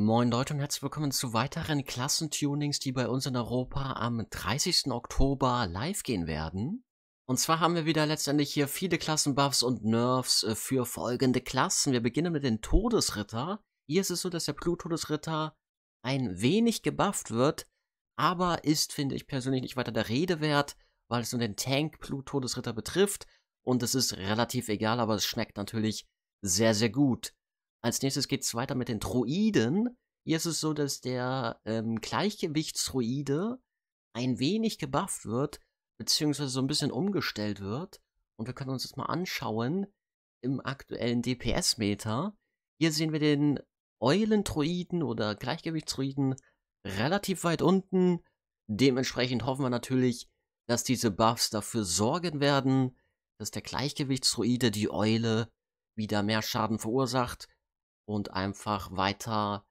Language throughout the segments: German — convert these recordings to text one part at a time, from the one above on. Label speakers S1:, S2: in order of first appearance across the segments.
S1: Moin Leute und herzlich willkommen zu weiteren Klassentunings, die bei uns in Europa am 30. Oktober live gehen werden. Und zwar haben wir wieder letztendlich hier viele Klassenbuffs und Nerfs äh, für folgende Klassen. Wir beginnen mit dem Todesritter. Hier ist es so, dass der Bluttodesritter ein wenig gebufft wird, aber ist, finde ich persönlich, nicht weiter der Rede wert, weil es nur den Tank-Bluttodesritter betrifft. Und es ist relativ egal, aber es schmeckt natürlich sehr, sehr gut. Als nächstes geht es weiter mit den Droiden. Hier ist es so, dass der ähm, Gleichgewichtsdroide ein wenig gebufft wird, beziehungsweise so ein bisschen umgestellt wird. Und wir können uns das mal anschauen im aktuellen DPS-Meter. Hier sehen wir den Eulentroiden oder Gleichgewichtstroiden relativ weit unten. Dementsprechend hoffen wir natürlich, dass diese Buffs dafür sorgen werden, dass der Gleichgewichtsdroide die Eule wieder mehr Schaden verursacht und einfach weiter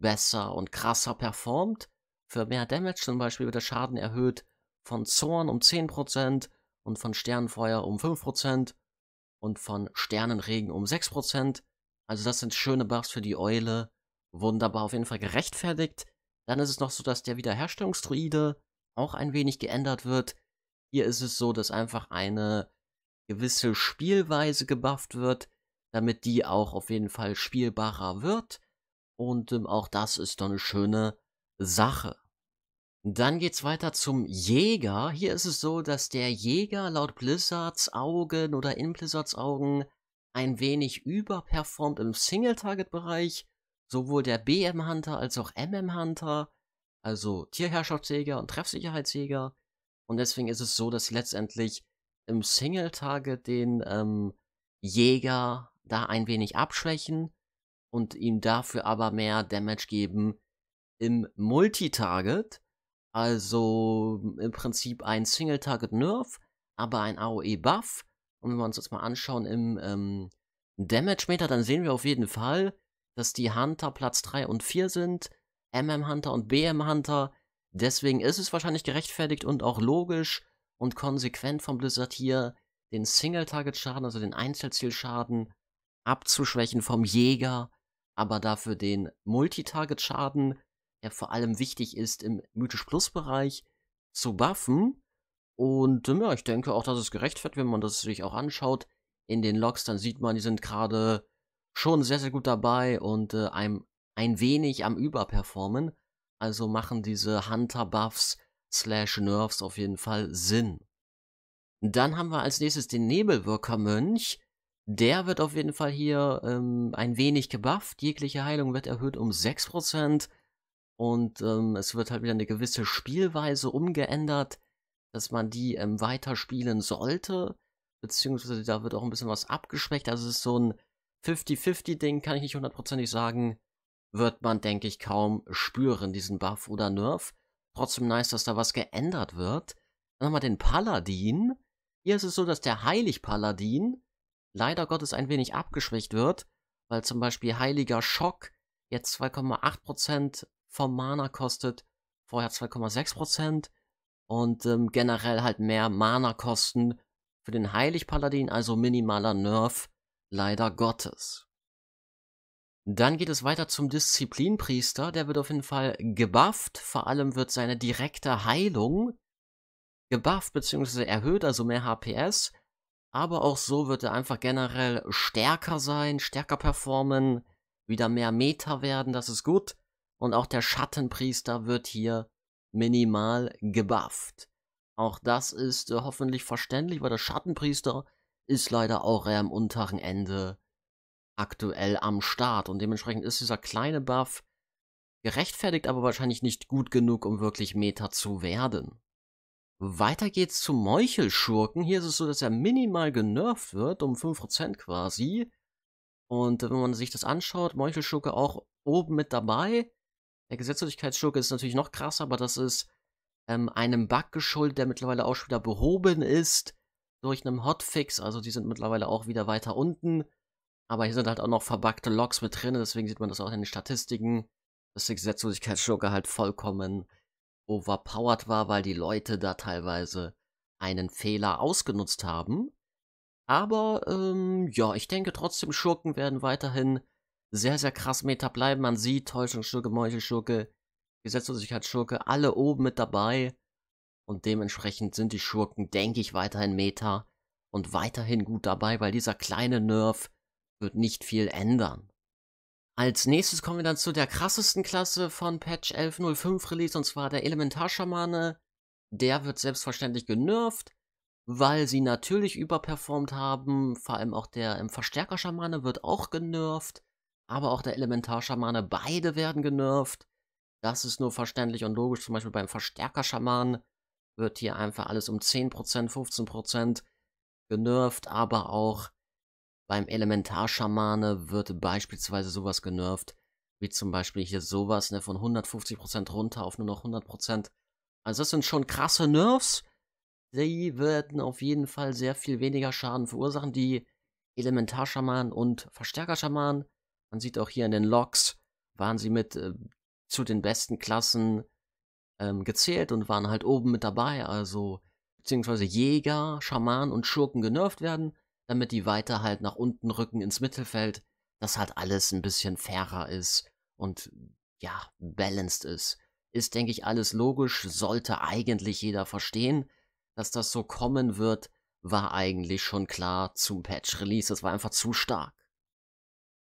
S1: besser und krasser performt. Für mehr Damage zum Beispiel wird der Schaden erhöht von Zorn um 10% und von Sternenfeuer um 5% und von Sternenregen um 6%. Also das sind schöne Buffs für die Eule. Wunderbar, auf jeden Fall gerechtfertigt. Dann ist es noch so, dass der Wiederherstellungsdruide auch ein wenig geändert wird. Hier ist es so, dass einfach eine gewisse Spielweise gebufft wird, damit die auch auf jeden Fall spielbarer wird. Und ähm, auch das ist doch eine schöne Sache. Dann geht's weiter zum Jäger. Hier ist es so, dass der Jäger laut Blizzards Augen oder in Blizzards Augen ein wenig überperformt im Single-Target-Bereich. Sowohl der BM-Hunter als auch MM-Hunter, also Tierherrschaftsjäger und Treffsicherheitsjäger. Und deswegen ist es so, dass letztendlich im Single-Target den ähm, Jäger da ein wenig abschwächen und ihm dafür aber mehr Damage geben im Multitarget. Also mm, im Prinzip ein Single-Target-Nerf, aber ein AOE-Buff. Und wenn wir uns das mal anschauen im ähm, Damage-Meter, dann sehen wir auf jeden Fall, dass die Hunter Platz 3 und 4 sind, MM-Hunter und BM-Hunter. Deswegen ist es wahrscheinlich gerechtfertigt und auch logisch und konsequent von Blizzard hier den Single-Target-Schaden, also den Einzelzielschaden, abzuschwächen vom Jäger, aber dafür den Multitarget-Schaden, der vor allem wichtig ist im Mythisch Plus-Bereich, zu buffen. Und ähm, ja, ich denke auch, dass es gerechtfertigt, wenn man das sich auch anschaut in den Logs, dann sieht man, die sind gerade schon sehr, sehr gut dabei und äh, ein, ein wenig am Überperformen. Also machen diese Hunter-Buffs slash Nerfs auf jeden Fall Sinn. Dann haben wir als nächstes den Nebelwirker-Mönch. Der wird auf jeden Fall hier ähm, ein wenig gebufft. Jegliche Heilung wird erhöht um 6%. Und ähm, es wird halt wieder eine gewisse Spielweise umgeändert, dass man die ähm, weiterspielen sollte. Beziehungsweise da wird auch ein bisschen was abgeschwächt. Also es ist so ein 50-50-Ding, kann ich nicht hundertprozentig sagen. Wird man, denke ich, kaum spüren, diesen Buff oder Nerf. Trotzdem nice, dass da was geändert wird. Dann haben wir den Paladin. Hier ist es so, dass der Heilig-Paladin leider Gottes ein wenig abgeschwächt wird, weil zum Beispiel Heiliger Schock jetzt 2,8% vom Mana kostet, vorher 2,6% und ähm, generell halt mehr Mana kosten für den Heiligpaladin, also minimaler Nerf, leider Gottes. Dann geht es weiter zum Disziplinpriester, der wird auf jeden Fall gebufft, vor allem wird seine direkte Heilung gebufft bzw. erhöht, also mehr HPS, aber auch so wird er einfach generell stärker sein, stärker performen, wieder mehr Meta werden, das ist gut. Und auch der Schattenpriester wird hier minimal gebufft. Auch das ist äh, hoffentlich verständlich, weil der Schattenpriester ist leider auch eher am unteren Ende aktuell am Start. Und dementsprechend ist dieser kleine Buff gerechtfertigt, aber wahrscheinlich nicht gut genug, um wirklich Meta zu werden. Weiter geht's zu Meuchelschurken. Hier ist es so, dass er minimal genervt wird, um 5% quasi. Und wenn man sich das anschaut, Meuchelschurke auch oben mit dabei. Der Gesetzlosigkeitsschurke ist natürlich noch krasser, aber das ist ähm, einem Bug geschuldet, der mittlerweile auch schon wieder behoben ist durch einen Hotfix. Also die sind mittlerweile auch wieder weiter unten. Aber hier sind halt auch noch verbuggte Logs mit drin, deswegen sieht man das auch in den Statistiken, dass der Gesetzlosigkeitsschurke halt vollkommen overpowered war, weil die Leute da teilweise einen Fehler ausgenutzt haben. Aber ähm, ja, ich denke trotzdem, Schurken werden weiterhin sehr, sehr krass Meta bleiben. Man sieht Täuschungsschurke, Meuchelschurke, Gesetzlosigkeitsschurke, alle oben mit dabei. Und dementsprechend sind die Schurken, denke ich, weiterhin Meta und weiterhin gut dabei, weil dieser kleine Nerf wird nicht viel ändern. Als nächstes kommen wir dann zu der krassesten Klasse von Patch 11.05 Release und zwar der Elementarschamane. Der wird selbstverständlich genervt, weil sie natürlich überperformt haben. Vor allem auch der ähm, Verstärkerschamane wird auch genervt, aber auch der Elementarschamane, beide werden genervt. Das ist nur verständlich und logisch. Zum Beispiel beim Verstärkerschaman wird hier einfach alles um 10%, 15% genervt, aber auch beim Elementarschamane wird beispielsweise sowas genervt, wie zum Beispiel hier sowas, ne, von 150% runter auf nur noch 100%. Also das sind schon krasse Nerfs. Die werden auf jeden Fall sehr viel weniger Schaden verursachen, die Elementarschamanen und Verstärkerschamanen. Man sieht auch hier in den Logs, waren sie mit äh, zu den besten Klassen ähm, gezählt und waren halt oben mit dabei. Also, beziehungsweise Jäger, Schamanen und Schurken genervt werden damit die weiter halt nach unten rücken ins Mittelfeld, dass halt alles ein bisschen fairer ist und ja, balanced ist. Ist, denke ich, alles logisch, sollte eigentlich jeder verstehen. Dass das so kommen wird, war eigentlich schon klar zum Patch-Release. Das war einfach zu stark.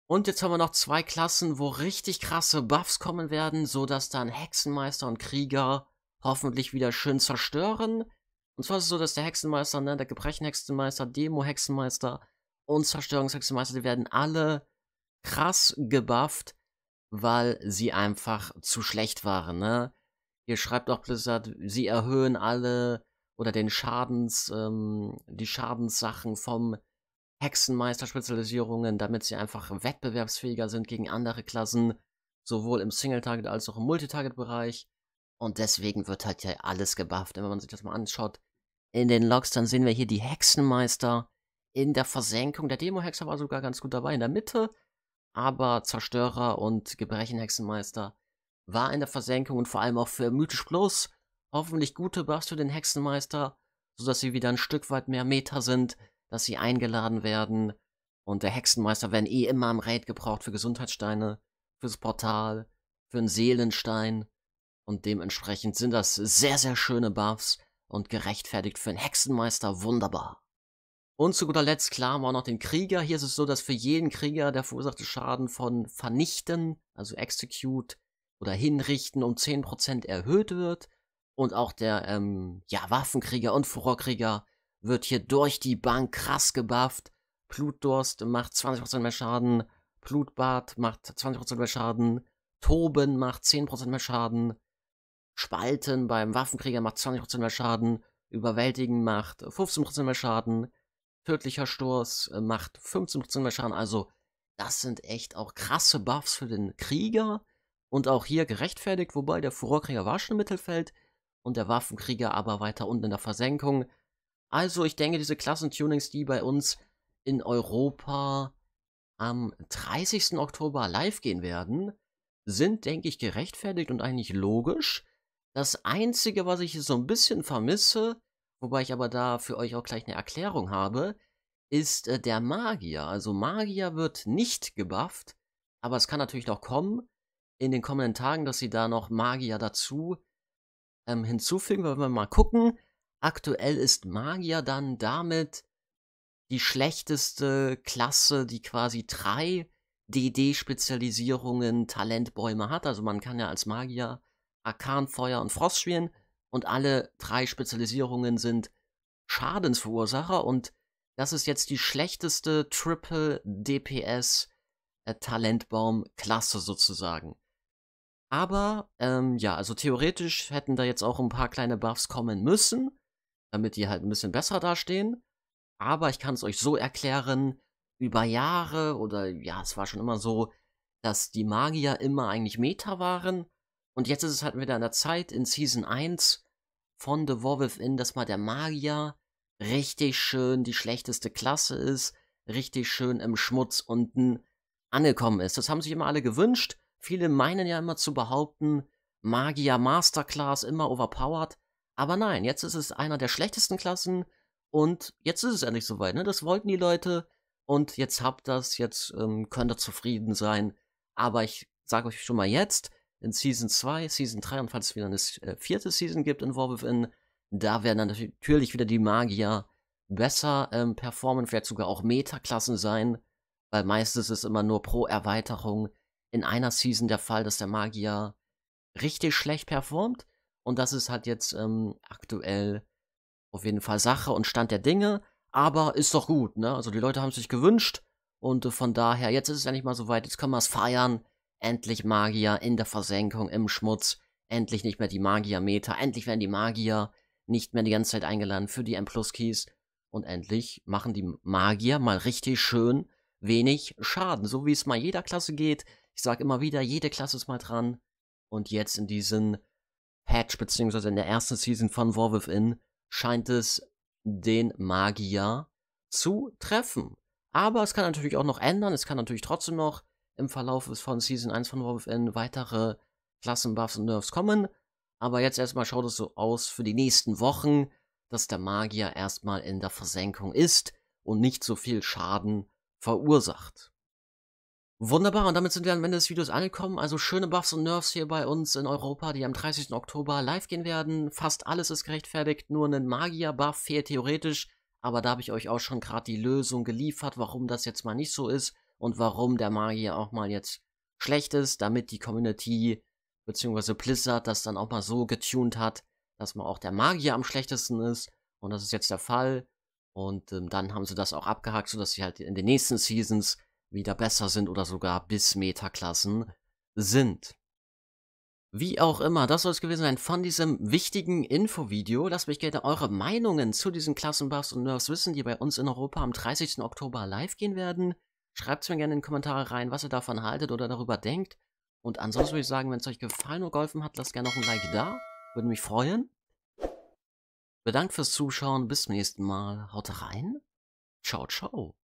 S1: Und jetzt haben wir noch zwei Klassen, wo richtig krasse Buffs kommen werden, sodass dann Hexenmeister und Krieger hoffentlich wieder schön zerstören und zwar ist es so, dass der Hexenmeister, ne, der Gebrechenhexenmeister, hexenmeister Demo-Hexenmeister und Zerstörungshexenmeister, die werden alle krass gebufft, weil sie einfach zu schlecht waren, ne? Hier schreibt auch Blizzard, sie erhöhen alle oder den Schadens, ähm, die Schadenssachen vom Hexenmeister-Spezialisierungen, damit sie einfach wettbewerbsfähiger sind gegen andere Klassen, sowohl im Single-Target als auch im Multitarget-Bereich. Und deswegen wird halt ja alles gebufft. Und wenn man sich das mal anschaut, in den Logs, dann sehen wir hier die Hexenmeister in der Versenkung. Der Demo-Hexer war sogar ganz gut dabei in der Mitte, aber Zerstörer und Gebrechen-Hexenmeister war in der Versenkung und vor allem auch für Mythisch Plus hoffentlich gute Buffs für den Hexenmeister, sodass sie wieder ein Stück weit mehr Meta sind, dass sie eingeladen werden. Und der Hexenmeister werden eh immer am Raid gebraucht für Gesundheitssteine, fürs Portal, für einen Seelenstein und dementsprechend sind das sehr, sehr schöne Buffs und gerechtfertigt für einen Hexenmeister wunderbar. Und zu guter Letzt, klar, haben wir auch noch den Krieger. Hier ist es so, dass für jeden Krieger der verursachte Schaden von Vernichten, also Execute oder Hinrichten um 10% erhöht wird. Und auch der ähm, ja, Waffenkrieger und Furorkrieger wird hier durch die Bank krass gebufft. Blutdurst macht 20% mehr Schaden, Blutbad macht 20% mehr Schaden, Toben macht 10% mehr Schaden, Spalten beim Waffenkrieger macht 20% mehr Schaden, Überwältigen macht 15% mehr Schaden, Tödlicher Stoß äh, macht 15% mehr Schaden. Also, das sind echt auch krasse Buffs für den Krieger und auch hier gerechtfertigt, wobei der Furorkrieger war schon im Mittelfeld und der Waffenkrieger aber weiter unten in der Versenkung. Also, ich denke, diese Klassentunings, die bei uns in Europa am 30. Oktober live gehen werden, sind, denke ich, gerechtfertigt und eigentlich logisch. Das Einzige, was ich so ein bisschen vermisse, wobei ich aber da für euch auch gleich eine Erklärung habe, ist äh, der Magier. Also Magier wird nicht gebufft, aber es kann natürlich noch kommen in den kommenden Tagen, dass sie da noch Magier dazu ähm, hinzufügen. Weil wenn wir mal gucken, aktuell ist Magier dann damit die schlechteste Klasse, die quasi drei DD-Spezialisierungen Talentbäume hat. Also man kann ja als Magier Arkan, Feuer und Frost spielen und alle drei Spezialisierungen sind Schadensverursacher und das ist jetzt die schlechteste Triple DPS äh, Talentbaum Klasse sozusagen. Aber ähm, ja, also theoretisch hätten da jetzt auch ein paar kleine Buffs kommen müssen, damit die halt ein bisschen besser dastehen. Aber ich kann es euch so erklären, über Jahre oder ja, es war schon immer so, dass die Magier immer eigentlich Meta waren und jetzt ist es halt wieder an der Zeit in Season 1 von The War Within, dass mal der Magier richtig schön die schlechteste Klasse ist, richtig schön im Schmutz unten angekommen ist. Das haben sich immer alle gewünscht. Viele meinen ja immer zu behaupten, Magier Masterclass immer overpowered. Aber nein, jetzt ist es einer der schlechtesten Klassen und jetzt ist es endlich soweit. Ne? Das wollten die Leute und jetzt habt das, jetzt ähm, könnt ihr zufrieden sein. Aber ich sage euch schon mal jetzt, in Season 2, Season 3 und falls es wieder eine äh, vierte Season gibt in War Within, da werden dann natürlich wieder die Magier besser ähm, performen, vielleicht sogar auch Metaklassen sein, weil meistens ist es immer nur pro Erweiterung in einer Season der Fall, dass der Magier richtig schlecht performt. Und das ist halt jetzt ähm, aktuell auf jeden Fall Sache und Stand der Dinge. Aber ist doch gut, ne? Also die Leute haben es sich gewünscht. Und äh, von daher, jetzt ist es ja nicht mal so weit, jetzt können wir es feiern. Endlich Magier in der Versenkung, im Schmutz. Endlich nicht mehr die Magier-Meta. Endlich werden die Magier nicht mehr die ganze Zeit eingeladen für die M-Plus-Keys. Und endlich machen die Magier mal richtig schön wenig Schaden. So wie es mal jeder Klasse geht. Ich sage immer wieder, jede Klasse ist mal dran. Und jetzt in diesem Patch, beziehungsweise in der ersten Season von War Within, scheint es den Magier zu treffen. Aber es kann natürlich auch noch ändern. Es kann natürlich trotzdem noch im Verlauf von Season 1 von WoWFN weitere Klassenbuffs und Nerfs kommen. Aber jetzt erstmal schaut es so aus für die nächsten Wochen, dass der Magier erstmal in der Versenkung ist und nicht so viel Schaden verursacht. Wunderbar, und damit sind wir am Ende des Videos angekommen. Also schöne Buffs und Nerfs hier bei uns in Europa, die am 30. Oktober live gehen werden. Fast alles ist gerechtfertigt, nur ein Magier-Buff fehlt theoretisch. Aber da habe ich euch auch schon gerade die Lösung geliefert, warum das jetzt mal nicht so ist und warum der Magier auch mal jetzt schlecht ist, damit die Community bzw. Blizzard das dann auch mal so getuned hat, dass man auch der Magier am schlechtesten ist. Und das ist jetzt der Fall. Und ähm, dann haben sie das auch abgehakt, sodass sie halt in den nächsten Seasons wieder besser sind oder sogar bis Metaklassen sind. Wie auch immer, das soll es gewesen sein von diesem wichtigen Infovideo. Lasst mich gerne eure Meinungen zu diesen Klassenbuffs und Nerfs wissen, die bei uns in Europa am 30. Oktober live gehen werden. Schreibt es mir gerne in die Kommentare rein, was ihr davon haltet oder darüber denkt. Und ansonsten würde ich sagen, wenn es euch gefallen oder geholfen hat, lasst gerne noch ein Like da. Würde mich freuen. Bedankt fürs Zuschauen. Bis zum nächsten Mal. Haut rein. Ciao, ciao.